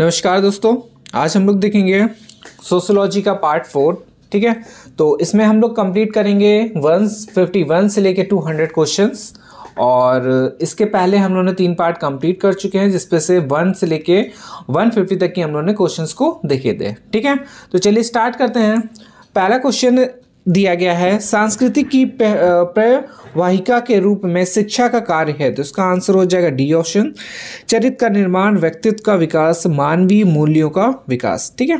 नमस्कार दोस्तों आज हम लोग देखेंगे सोशोलॉजी का पार्ट फोर ठीक है तो इसमें हम लोग कंप्लीट करेंगे वन फिफ्टी वन से लेके टू हंड्रेड क्वेश्चन और इसके पहले हम लोगों ने तीन पार्ट कंप्लीट कर चुके हैं जिसपे से वन से लेके वन फिफ्टी तक के हम लोगों ने क्वेश्चन को देखे थे ठीक है तो चलिए स्टार्ट करते हैं पहला क्वेश्चन दिया गया है सांस्कृतिक की प्रवाहिका के रूप में शिक्षा का कार्य है तो इसका आंसर हो जाएगा डी ऑप्शन चरित्र का निर्माण व्यक्तित्व का विकास मानवीय मूल्यों का विकास ठीक है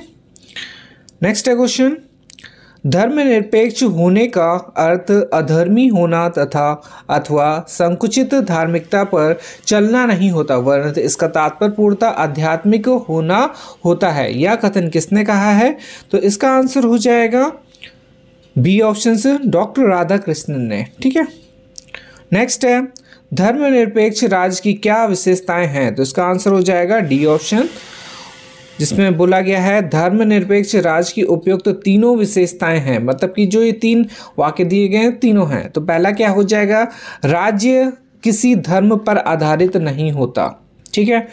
नेक्स्ट है क्वेश्चन धर्मनिरपेक्ष होने का अर्थ अधर्मी होना तथा अथवा संकुचित धार्मिकता पर चलना नहीं होता वर्ण तो इसका तात्पर्य पूर्णता आध्यात्मिक होना होता है यह कथन किसने कहा है तो इसका आंसर हो जाएगा बी ऑप्शन से डॉक्टर राधा कृष्णन ने ठीक है नेक्स्ट है धर्मनिरपेक्ष राज्य की क्या विशेषताएं हैं तो इसका आंसर हो जाएगा डी ऑप्शन जिसमें बोला गया है धर्मनिरपेक्ष राज्य की उपयुक्त तो तीनों विशेषताएं हैं मतलब कि जो ये तीन वाक्य दिए गए हैं तीनों हैं तो पहला क्या हो जाएगा राज्य किसी धर्म पर आधारित नहीं होता ठीक है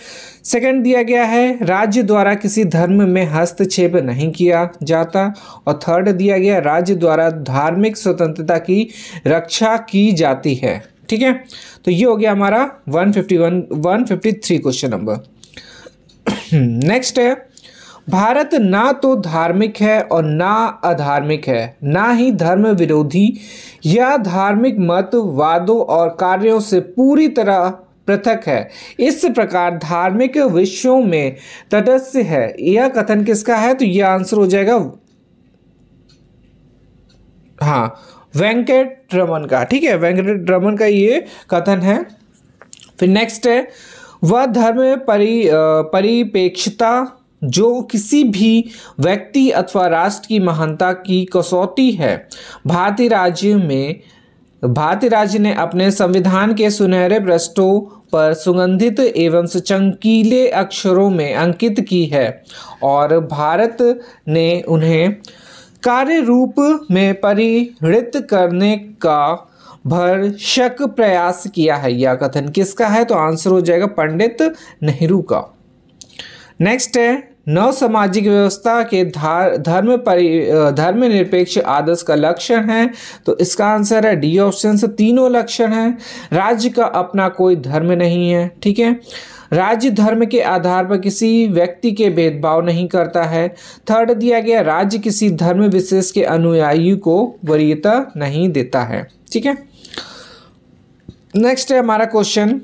सेकंड दिया गया है राज्य द्वारा किसी धर्म में हस्तक्षेप नहीं किया जाता और थर्ड दिया गया राज्य द्वारा धार्मिक स्वतंत्रता की रक्षा की जाती है ठीक है तो ये हो गया हमारा 151 153 क्वेश्चन नंबर नेक्स्ट है भारत ना तो धार्मिक है और ना अधार्मिक है ना ही धर्म विरोधी या धार्मिक मत वादों और कार्यों से पूरी तरह पृथक है इस प्रकार धार्मिक विषयों में तटस्थ है यह कथन किसका है तो यह आंसर हो जाएगा हाँ वेंकट रमन का ठीक है वेंकट रमन का ये कथन है फिर नेक्स्ट है वह धर्म परि परिपेक्षता जो किसी भी व्यक्ति अथवा राष्ट्र की महानता की कसौटी है भारतीय राज्य में भारतीय राज्य ने अपने संविधान के सुनहरे पृष्ठों पर सुगंधित एवं चमकीले अक्षरों में अंकित की है और भारत ने उन्हें कार्य रूप में परिणित करने का भर शक प्रयास किया है यह कथन किसका है तो आंसर हो जाएगा पंडित नेहरू का नेक्स्ट है नव सामाजिक व्यवस्था के धार धर्म परि धर्म निरपेक्ष आदर्श का लक्षण है तो इसका आंसर है डी ऑप्शन से तीनों लक्षण हैं राज्य का अपना कोई धर्म नहीं है ठीक है राज्य धर्म के आधार पर किसी व्यक्ति के भेदभाव नहीं करता है थर्ड दिया गया राज्य किसी धर्म विशेष के अनुयायी को वरीयता नहीं देता है ठीक है नेक्स्ट है हमारा क्वेश्चन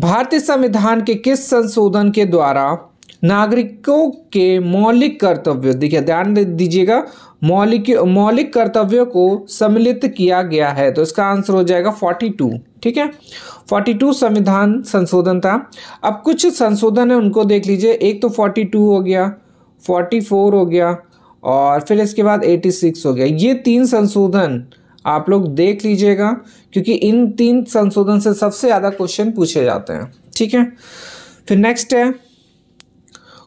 भारतीय संविधान के किस संशोधन के द्वारा नागरिकों के मौलिक कर्तव्य देखिए ध्यान दीजिएगा मौलिक मौलिक कर्तव्यों को सम्मिलित किया गया है तो इसका आंसर हो जाएगा फोर्टी टू ठीक है फोर्टी टू संविधान संशोधन था अब कुछ संशोधन है उनको देख लीजिए एक तो फोर्टी टू हो गया फोर्टी फोर हो गया और फिर इसके बाद एटी सिक्स हो गया ये तीन संशोधन आप लोग देख लीजिएगा क्योंकि इन तीन संशोधन से सबसे ज़्यादा क्वेश्चन पूछे जाते हैं ठीक है फिर नेक्स्ट है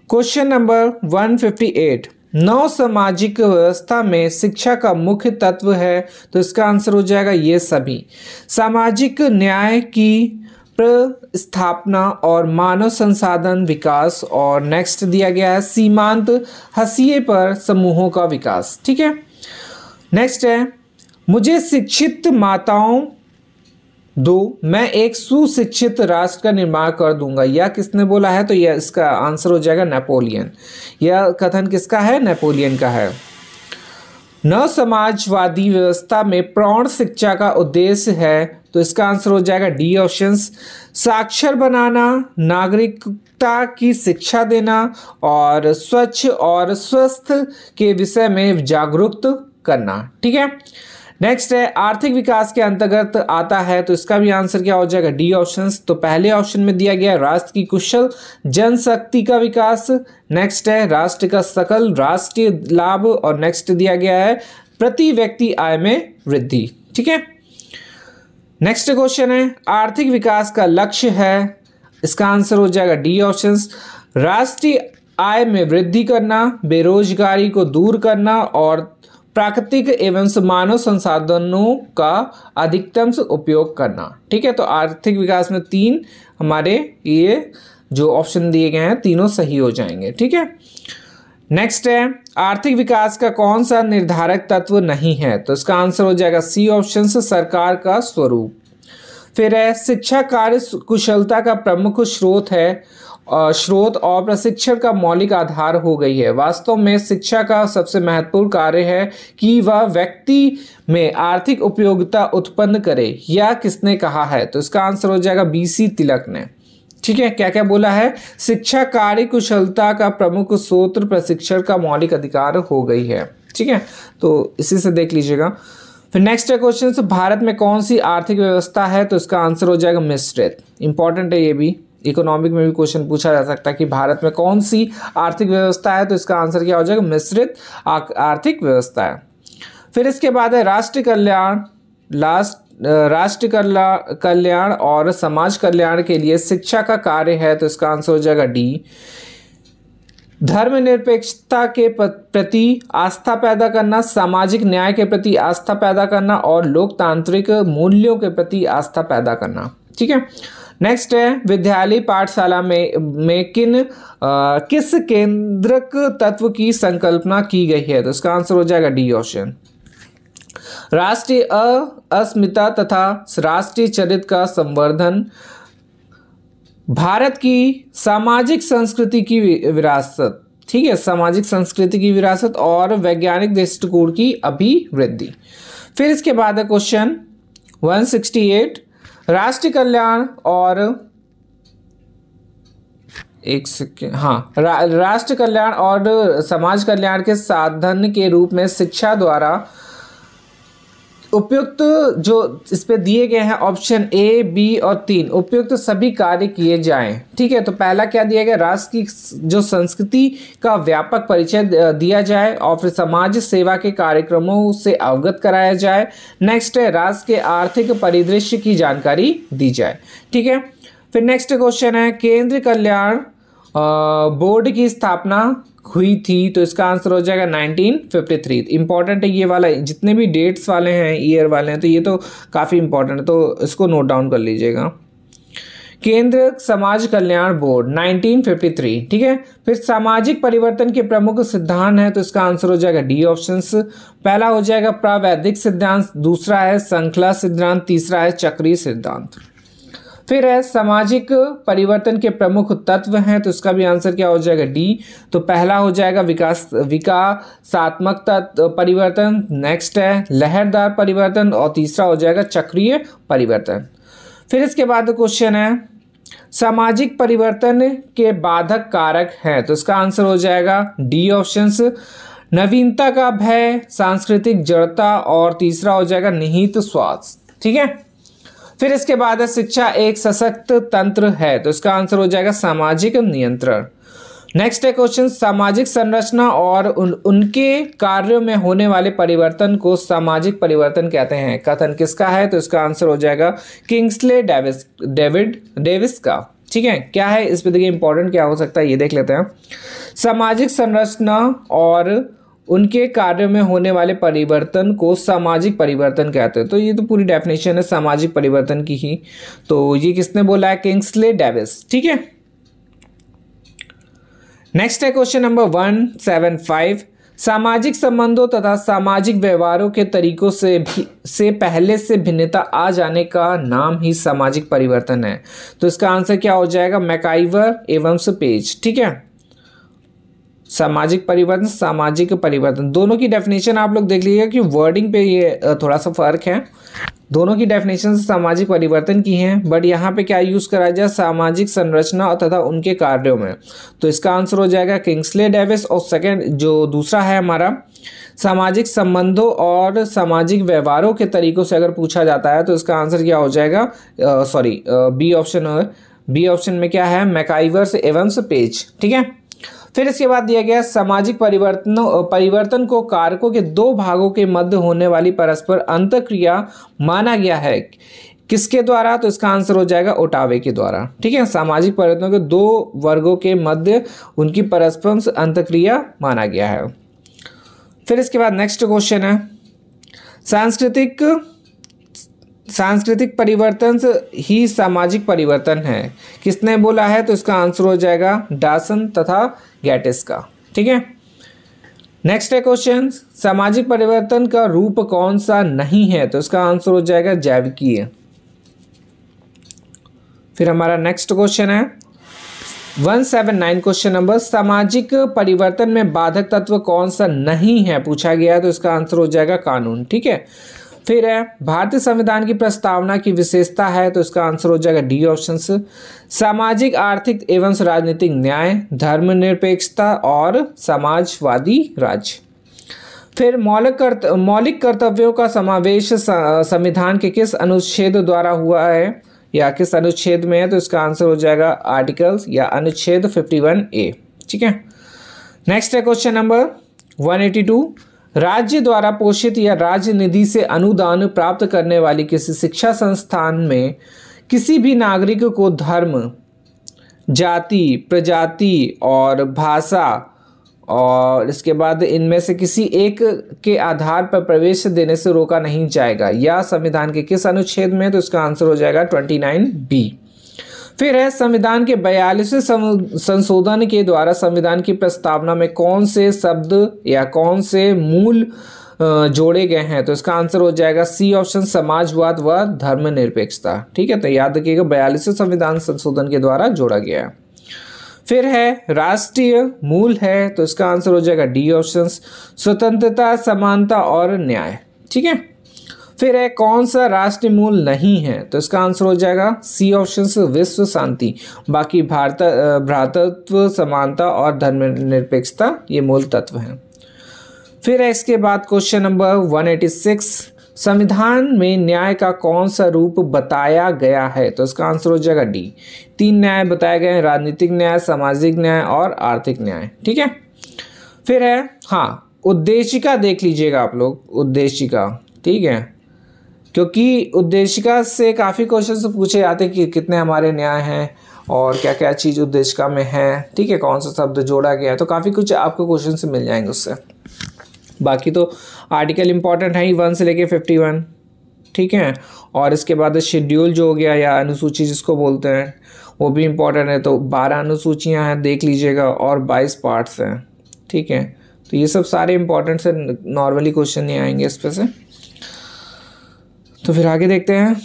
क्वेश्चन नंबर 158 नौ सामाजिक व्यवस्था में शिक्षा का मुख्य तत्व है तो इसका आंसर हो जाएगा ये सभी सामाजिक न्याय की स्थापना और मानव संसाधन विकास और नेक्स्ट दिया गया है सीमांत हसीिए पर समूहों का विकास ठीक है नेक्स्ट है मुझे शिक्षित माताओं दो मैं एक सुशिक्षित राष्ट्र का निर्माण कर दूंगा यह किसने बोला है तो यह इसका आंसर हो जाएगा नेपोलियन यह कथन किसका है नेपोलियन का है न समाजवादी व्यवस्था में प्रौण शिक्षा का उद्देश्य है तो इसका आंसर हो जाएगा डी ऑप्शन साक्षर बनाना नागरिकता की शिक्षा देना और स्वच्छ और स्वस्थ के विषय में जागरूक करना ठीक है नेक्स्ट है आर्थिक विकास के अंतर्गत आता है तो इसका भी आंसर क्या हो जाएगा डी ऑप्शन तो पहले ऑप्शन में दिया गया राष्ट्र की कुशल जनशक्ति का विकास नेक्स्ट है राष्ट्र का सकल राष्ट्रीय लाभ और नेक्स्ट दिया गया है प्रति व्यक्ति आय में वृद्धि ठीक है नेक्स्ट क्वेश्चन है आर्थिक विकास का लक्ष्य है इसका आंसर हो जाएगा डी ऑप्शन राष्ट्रीय आय में वृद्धि करना बेरोजगारी को दूर करना और प्राकृतिक एवं मानव संसाधनों का अधिकतम उपयोग करना ठीक है तो आर्थिक विकास में तीन हमारे ये जो ऑप्शन दिए गए हैं तीनों सही हो जाएंगे ठीक है नेक्स्ट है आर्थिक विकास का कौन सा निर्धारक तत्व नहीं है तो इसका आंसर हो जाएगा सी ऑप्शन सरकार का स्वरूप फिर है शिक्षा कार्य कुशलता का प्रमुख स्रोत है स्रोत और प्रशिक्षण का मौलिक आधार हो गई है वास्तव में शिक्षा का सबसे महत्वपूर्ण कार्य है कि वह व्यक्ति में आर्थिक उपयोगिता उत्पन्न करे या किसने कहा है तो इसका आंसर हो जाएगा बीसी तिलक ने ठीक है क्या क्या बोला है शिक्षा कार्य कुशलता का प्रमुख स्रोत प्रशिक्षण का मौलिक अधिकार हो गई है ठीक है तो इसी से देख लीजिएगा फिर नेक्स्ट है क्वेश्चन भारत में कौन सी आर्थिक व्यवस्था है तो इसका आंसर हो जाएगा मिश्रित इंपॉर्टेंट है ये भी इकोनॉमिक में भी क्वेश्चन पूछा जा सकता है कि भारत में कौन सी आर्थिक व्यवस्था है तो इसका आंसर क्या हो जाएगा मिश्रित आर्थिक व्यवस्था है फिर इसके बाद है राष्ट्र कल्याण लास्ट राष्ट्र कल्याण और समाज कल्याण के लिए शिक्षा का कार्य है तो इसका आंसर हो जाएगा डी धर्मनिरपेक्षता के प्रति आस्था पैदा करना सामाजिक न्याय के प्रति आस्था पैदा करना और लोकतांत्रिक मूल्यों के प्रति आस्था पैदा करना ठीक है नेक्स्ट है विद्यालय पाठशाला में में किन आ, किस केंद्रक तत्व की संकल्पना की गई है तो इसका आंसर हो जाएगा डी ऑप्शन राष्ट्रीय अस्मिता तथा राष्ट्रीय चरित्र का संवर्धन भारत की सामाजिक संस्कृति की विरासत ठीक है सामाजिक संस्कृति की विरासत और वैज्ञानिक दृष्टिकोण की अभिवृद्धि फिर इसके बाद है क्वेश्चन 168 राष्ट्रीय कल्याण और एक सेकेंड हाँ रा, राष्ट्र कल्याण और समाज कल्याण के साधन के रूप में शिक्षा द्वारा उपयुक्त जो इस पे दिए गए हैं ऑप्शन ए बी और तीन उपयुक्त सभी कार्य किए जाएं ठीक है तो पहला क्या दिया गया राष्ट्र की जो संस्कृति का व्यापक परिचय दिया जाए और फिर समाज सेवा के कार्यक्रमों से अवगत कराया जाए नेक्स्ट है राष्ट्र के आर्थिक परिदृश्य की जानकारी दी जाए ठीक है फिर नेक्स्ट क्वेश्चन है केंद्र कल्याण बोर्ड की स्थापना हुई थी तो इसका आंसर हो जाएगा 1953 इंपॉर्टेंट है ये वाला जितने भी डेट्स वाले हैं ईयर वाले हैं तो ये तो काफ़ी इंपॉर्टेंट है तो इसको नोट डाउन कर लीजिएगा केंद्र समाज कल्याण बोर्ड 1953 ठीक है फिर सामाजिक परिवर्तन के प्रमुख सिद्धांत है तो इसका आंसर हो जाएगा डी ऑप्शंस पहला हो जाएगा प्रावैधिक सिद्धांत दूसरा है श्रृंखला सिद्धांत तीसरा है चक्रीय सिद्धांत फिर है सामाजिक परिवर्तन के प्रमुख तत्व हैं तो इसका भी आंसर क्या हो जाएगा डी तो पहला हो जाएगा विकास विकासात्मक तो परिवर्तन नेक्स्ट है लहरदार परिवर्तन और तीसरा हो जाएगा चक्रीय परिवर्तन फिर इसके बाद क्वेश्चन है सामाजिक परिवर्तन के बाधक कारक हैं तो इसका आंसर हो जाएगा डी ऑप्शन नवीनता का भय सांस्कृतिक जड़ता और तीसरा हो जाएगा निहित स्वास्थ्य ठीक है फिर इसके बाद है शिक्षा एक सशक्त तंत्र है तो इसका आंसर हो जाएगा सामाजिक नियंत्रण नेक्स्ट है क्वेश्चन सामाजिक संरचना और उन, उनके कार्यों में होने वाले परिवर्तन को सामाजिक परिवर्तन कहते हैं कथन किसका है तो इसका आंसर हो जाएगा किंग्सले डेविस डेविड डेविस का ठीक है क्या है इस पर देखिए इंपॉर्टेंट क्या हो सकता है ये देख लेते हैं सामाजिक संरचना और उनके कार्य में होने वाले परिवर्तन को सामाजिक परिवर्तन कहते हैं तो ये तो पूरी डेफिनेशन है सामाजिक परिवर्तन की ही तो ये किसने बोला है किंग्सले डेविस ठीक है नेक्स्ट है question number one seven five सामाजिक संबंधों तथा सामाजिक व्यवहारों के तरीकों से भी से पहले से भिन्नता आ जाने का नाम ही सामाजिक परिवर्तन है तो इसका आंसर क्या हो जाएगा मैकाइवर एवं पेज ठीक है सामाजिक परिवर्तन सामाजिक परिवर्तन दोनों की डेफिनेशन आप लोग देख लीजिएगा कि वर्डिंग पे ये थोड़ा सा फ़र्क है दोनों की डेफिनेशन सामाजिक परिवर्तन की हैं बट यहाँ पे क्या यूज़ करा जाए सामाजिक संरचना तथा उनके कार्यों में तो इसका आंसर हो जाएगा किंग्सले डेविस और सेकेंड जो दूसरा है हमारा सामाजिक संबंधों और सामाजिक व्यवहारों के तरीकों से अगर पूछा जाता है तो इसका आंसर क्या हो जाएगा sorry B option B option में क्या है मैकाइवर्स एवं पेज ठीक है फिर इसके बाद दिया गया सामाजिक परिवर्तन परिवर्तन को कारकों के दो भागों के मध्य होने वाली परस्पर अंतक्रिया माना गया है किसके द्वारा तो इसका आंसर हो जाएगा ओटावे के द्वारा ठीक है सामाजिक परिवर्तनों के दो वर्गों के मध्य उनकी परस्पर अंतक्रिया माना गया है फिर इसके बाद नेक्स्ट क्वेश्चन है सांस्कृतिक सांस्कृतिक परिवर्तन ही सामाजिक परिवर्तन है किसने बोला है तो इसका आंसर हो जाएगा डासन तथा गैटिस का ठीक है नेक्स्ट है क्वेश्चन सामाजिक परिवर्तन का रूप कौन सा नहीं है तो इसका आंसर हो जाएगा जैविकीय फिर हमारा नेक्स्ट क्वेश्चन है one seven nine question number सामाजिक परिवर्तन में बाधक तत्व कौन सा नहीं है पूछा गया तो इसका आंसर हो जाएगा कानून ठीक है फिर है भारतीय संविधान की प्रस्तावना की विशेषता है तो इसका आंसर हो जाएगा डी ऑप्शन सामाजिक आर्थिक एवं राजनीतिक न्याय धर्मनिरपेक्षता और समाजवादी राज्य फिर मौलिक कर्त मौलिक कर्तव्यों का समावेश संविधान के किस अनुच्छेद द्वारा हुआ है या किस अनुच्छेद में है तो इसका आंसर हो जाएगा आर्टिकल्स या अनुच्छेद फिफ्टी ए ठीक है नेक्स्ट है क्वेश्चन नंबर टू राज्य द्वारा पोषित या राज्य निधि से अनुदान प्राप्त करने वाली किसी शिक्षा संस्थान में किसी भी नागरिक को धर्म जाति प्रजाति और भाषा और इसके बाद इनमें से किसी एक के आधार पर प्रवेश देने से रोका नहीं जाएगा या संविधान के किस अनुच्छेद में तो इसका आंसर हो जाएगा ट्वेंटी नाइन बी फिर है संविधान के बयालीसवें संशोधन के द्वारा संविधान की प्रस्तावना में कौन से शब्द या कौन से मूल जोड़े गए हैं तो इसका आंसर हो जाएगा सी ऑप्शन समाजवाद व धर्मनिरपेक्षता ठीक है तो याद रखिएगा बयालीसवें संविधान संशोधन के द्वारा जोड़ा गया है फिर है राष्ट्रीय मूल है तो इसका आंसर हो जाएगा डी ऑप्शन स्वतंत्रता समानता और न्याय ठीक है फिर है कौन सा राष्ट्र मूल नहीं है तो इसका आंसर हो जाएगा सी ऑप्शन विश्व शांति बाकी भारत भ्रातत्व समानता और धर्मनिरपेक्षता ये मूल तत्व हैं फिर है इसके बाद क्वेश्चन नंबर 186 संविधान में न्याय का कौन सा रूप बताया गया है तो इसका आंसर हो जाएगा डी तीन न्याय बताए गए हैं राजनीतिक न्याय सामाजिक न्याय और आर्थिक न्याय ठीक है फिर है हाँ उद्देशिका देख लीजिएगा आप लोग उद्देशिका ठीक है क्योंकि उद्देशिका से काफ़ी क्वेश्चन तो पूछे जाते कि कितने हमारे न्याय हैं और क्या क्या चीज़ उद्देशिका में है ठीक है कौन सा शब्द जोड़ा गया है तो काफ़ी कुछ आपको क्वेश्चन से मिल जाएंगे उससे बाकी तो आर्टिकल इंपॉर्टेंट है ही वन से लेके फिफ्टी वन ठीक है और इसके बाद शेड्यूल जो हो गया या अनुसूची जिसको बोलते हैं वो भी इम्पोर्टेंट है तो बारह अनुसूचियाँ हैं देख लीजिएगा और बाईस पार्ट्स हैं ठीक है तो ये सब सारे इम्पॉर्टेंट्स से नॉर्मली क्वेश्चन नहीं आएंगे इस पर से तो फिर आगे देखते हैं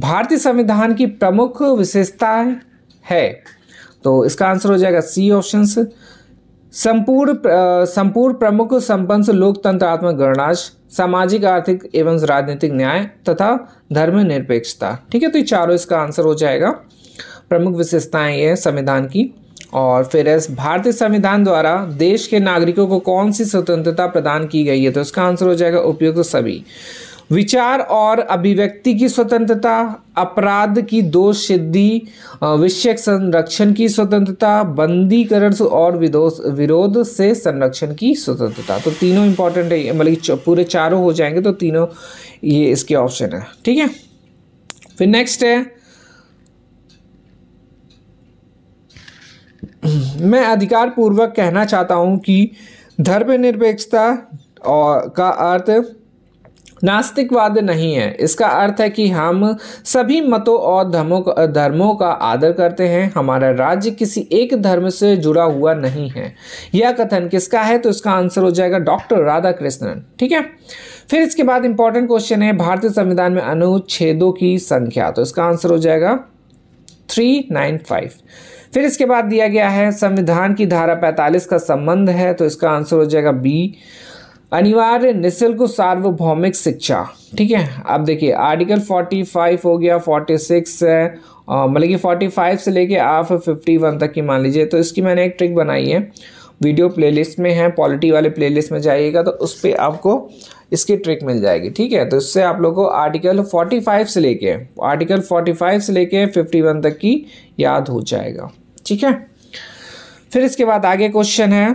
भारतीय संविधान की प्रमुख विशेषता है तो इसका आंसर हो जाएगा सी ऑप्शन संपूर्ण संपूर्ण प्रमुख संपन्न लोकतंत्रात्मक गणराज सामाजिक आर्थिक एवं राजनीतिक न्याय तथा धर्म निरपेक्षता ठीक है तो ये चारों इसका आंसर हो जाएगा प्रमुख विशेषताएं ये संविधान की और फिर इस भारतीय संविधान द्वारा देश के नागरिकों को कौन सी स्वतंत्रता प्रदान की गई है तो इसका आंसर हो जाएगा उपयुक्त सभी विचार और अभिव्यक्ति की स्वतंत्रता अपराध की दोष सिद्धि विषय संरक्षण की स्वतंत्रता बंदीकरण और विरोध से संरक्षण की स्वतंत्रता तो तीनों इंपॉर्टेंट है मतलब पूरे चारों हो जाएंगे तो तीनों ये इसके ऑप्शन है ठीक है फिर नेक्स्ट है मैं अधिकार पूर्वक कहना चाहता हूं कि धर्मनिरपेक्षता और का अर्थ नास्तिकवाद नहीं है इसका अर्थ है कि हम सभी मतों और धर्मों का धर्मों का आदर करते हैं हमारा राज्य किसी एक धर्म से जुड़ा हुआ नहीं है यह कथन किसका है तो इसका आंसर हो जाएगा डॉक्टर राधा कृष्णन ठीक है फिर इसके बाद इंपॉर्टेंट क्वेश्चन है भारतीय संविधान में अनुच्छेदों की संख्या तो इसका आंसर हो जाएगा थ्री नाइन फाइव फिर इसके बाद दिया गया है संविधान की धारा 45 का संबंध है तो इसका आंसर हो जाएगा बी अनिवार्य निःशुल्क सार्वभौमिक शिक्षा ठीक है अब देखिए आर्टिकल 45 हो गया 46 है मतलब कि 45 से लेके आप 51 तक की मान लीजिए तो इसकी मैंने एक ट्रिक बनाई है वीडियो प्लेलिस्ट में है पॉलिटी वाले प्लेलिस्ट में जाइएगा तो उस पर आपको इसकी ट्रिक मिल जाएगी ठीक है तो इससे आप लोगों को आर्टिकल 45 से लेके आर्टिकल 45 से लेके 51 तक की याद हो जाएगा ठीक है फिर इसके बाद आगे क्वेश्चन है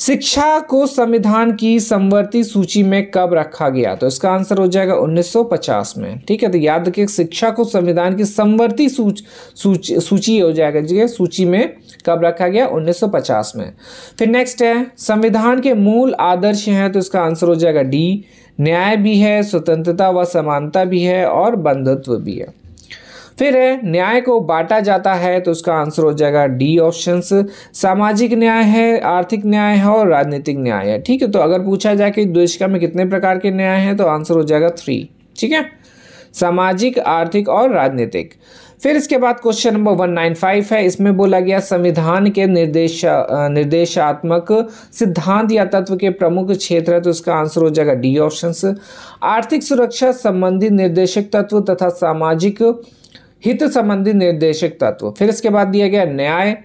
शिक्षा को संविधान की समवर्ती सूची में कब रखा गया तो इसका आंसर हो जाएगा 1950 में ठीक है तो याद रखिए शिक्षा को संविधान की समवर्ती सूच, सूच, सूची हो जाएगा जी सूची में कब रखा गया 1950 में फिर नेक्स्ट है संविधान के मूल आदर्श हैं तो इसका आंसर हो जाएगा डी न्याय भी है स्वतंत्रता व समानता भी है और बंधुत्व भी है फिर है न्याय को बांटा जाता है तो उसका आंसर हो जाएगा डी ऑप्शन सामाजिक न्याय है आर्थिक न्याय है और राजनीतिक न्याय है ठीक है तो अगर पूछा जाए कि द्वेशिका में कितने प्रकार के न्याय हैं तो आंसर हो जाएगा थ्री ठीक है सामाजिक आर्थिक और राजनीतिक फिर इसके बाद question number one nine five है इसमें बोला गया संविधान के निर्देश निर्देशात्मक सिद्धांत या तत्व के प्रमुख क्षेत्र है तो इसका आंसर हो जाएगा डी ऑप्शन आर्थिक सुरक्षा संबंधी निर्देशक तत्व तथा सामाजिक हित संबंधी निर्देशक तत्व फिर इसके बाद दिया गया न्याय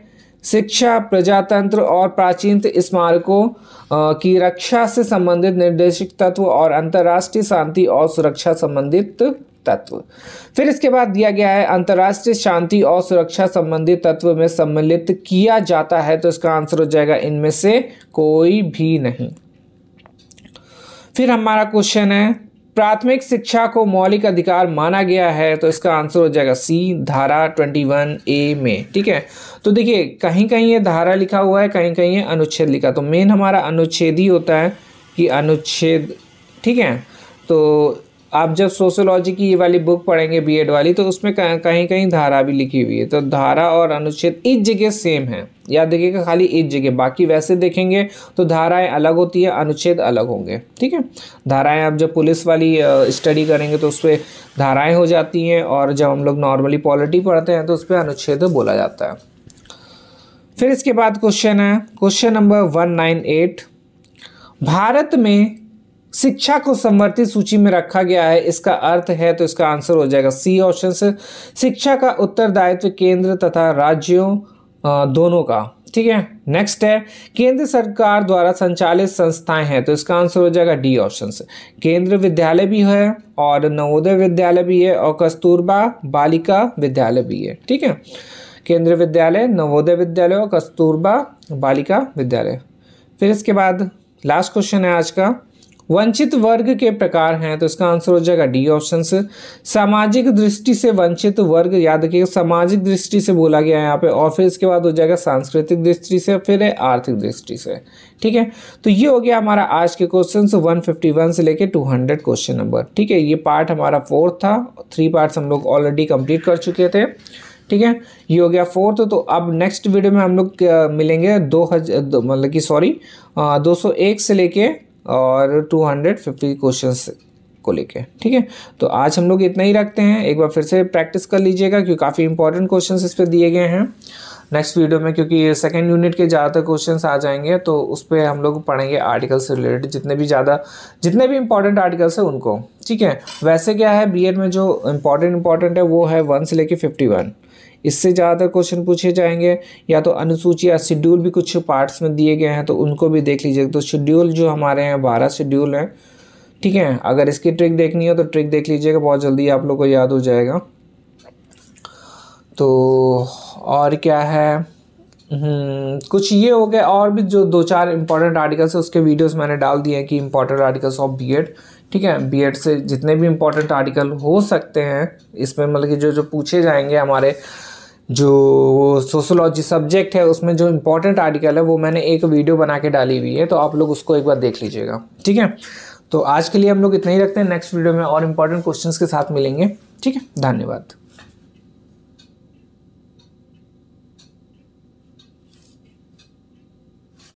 शिक्षा प्रजातंत्र और प्राचीन स्मारकों की रक्षा से संबंधित निर्देशक तत्व और अंतर्राष्ट्रीय शांति और सुरक्षा संबंधित तत्व फिर इसके बाद दिया गया है अंतर्राष्ट्रीय शांति और सुरक्षा संबंधी तत्व में सम्मिलित किया जाता है तो इसका आंसर हो जाएगा इनमें से कोई भी नहीं फिर हमारा क्वेश्चन है प्राथमिक शिक्षा को मौलिक अधिकार माना गया है तो इसका आंसर हो जाएगा सी धारा 21 ए में ठीक है तो देखिए कहीं कहीं ये धारा लिखा हुआ है कहीं कहीं ये अनुच्छेद लिखा तो मेन हमारा अनुच्छेद ही होता है कि अनुच्छेद ठीक है तो आप जब सोशोलॉजी की ये वाली बुक पढ़ेंगे बीएड वाली तो उसमें कहीं कहीं धारा भी लिखी हुई है तो धारा और अनुच्छेद इस जगह सेम है याद देखिएगा खाली एक जगह बाकी वैसे देखेंगे तो धाराएं अलग होती है अनुच्छेद अलग होंगे ठीक है धाराएं आप जब पुलिस वाली स्टडी करेंगे तो उस पर धाराएँ हो जाती हैं और जब हम लोग नॉर्मली पॉलिटी पढ़ते हैं तो उस पर अनुच्छेद बोला जाता है फिर इसके बाद क्वेश्चन है question number one nine eight Bharat में शिक्षा को संवर्धित सूची में रखा गया है इसका अर्थ है तो इसका आंसर हो जाएगा सी ऑप्शन से शिक्षा का उत्तरदायित्व केंद्र तथा राज्यों दोनों का ठीक है नेक्स्ट है केंद्र सरकार द्वारा संचालित संस्थाएं हैं तो इसका आंसर हो जाएगा डी ऑप्शन केंद्र विद्यालय भी है और नवोदय विद्यालय भी है और कस्तूरबा बालिका विद्यालय भी है ठीक है केंद्र विद्यालय नवोदय विद्यालय और कस्तूरबा बालिका विद्यालय फिर इसके बाद लास्ट क्वेश्चन है आज का वंचित वर्ग के प्रकार हैं तो इसका आंसर हो जाएगा डी ऑप्शन सामाजिक दृष्टि से वंचित वर्ग याद रखिएगा सामाजिक दृष्टि से बोला गया है यहाँ पे और फिर इसके बाद हो जाएगा सांस्कृतिक दृष्टि से फिर है आर्थिक दृष्टि से ठीक है तो ये हो गया हमारा आज के क्वेश्चन वन फिफ्टी वन से लेके टू हंड्रेड क्वेश्चन नंबर ठीक है ये पार्ट हमारा फोर्थ था थ्री पार्ट्स हम लोग ऑलरेडी कंप्लीट कर चुके थे ठीक है ये हो गया फोर्थ तो अब नेक्स्ट वीडियो में हम लोग मिलेंगे दो मतलब कि सॉरी दो सौ एक से लेके और टू हंड्रेड फिफ्टी क्वेश्चन को लेके ठीक है तो आज हम लोग इतना ही रखते हैं एक बार फिर से प्रैक्टिस कर लीजिएगा क्योंकि काफ़ी इंपॉर्टेंट क्वेश्चन इस पर दिए गए हैं नेक्स्ट वीडियो में क्योंकि सेकेंड यूनिट के ज़्यादातर क्वेश्चंस आ जाएंगे तो उस पर हम लोग पढ़ेंगे आर्टिकल से रिलेटेड जितने भी ज़्यादा जितने भी इंपॉर्टेंट आर्टिकल्स हैं उनको ठीक है वैसे क्या है बी में जो इंपॉर्टेंट इंपॉर्टेंट है वो है वन से लेके फिफ्टी वन इससे ज़्यादातर क्वेश्चन पूछे जाएंगे या तो अनुसूची या शेड्यूल भी कुछ पार्ट्स में दिए गए हैं तो उनको भी देख लीजिए तो शेड्यूल जो हमारे हैं बारह शेड्यूल हैं ठीक है अगर इसकी ट्रिक देखनी हो तो ट्रिक देख लीजिएगा बहुत जल्दी आप लोग को याद हो जाएगा तो और क्या है हम्म, कुछ ये हो गया और भी जो दो चार इंपॉर्टेंट आर्टिकल्स है उसके वीडियोस मैंने डाल दिए हैं कि important articles of B Ed ठीक है बी एड से जितने भी इंपॉर्टेंट आर्टिकल हो सकते हैं इसमें मतलब कि जो जो पूछे जाएंगे हमारे जो सोशोलॉजी सब्जेक्ट है उसमें जो इम्पोर्टेंट आर्टिकल है वो मैंने एक वीडियो बना के डाली हुई है तो आप लोग उसको एक बार देख लीजिएगा ठीक है तो आज के लिए हम लोग इतना ही रखते हैं नेक्स्ट वीडियो में और इम्पोर्टेंट क्वेश्चंस के साथ मिलेंगे ठीक है धन्यवाद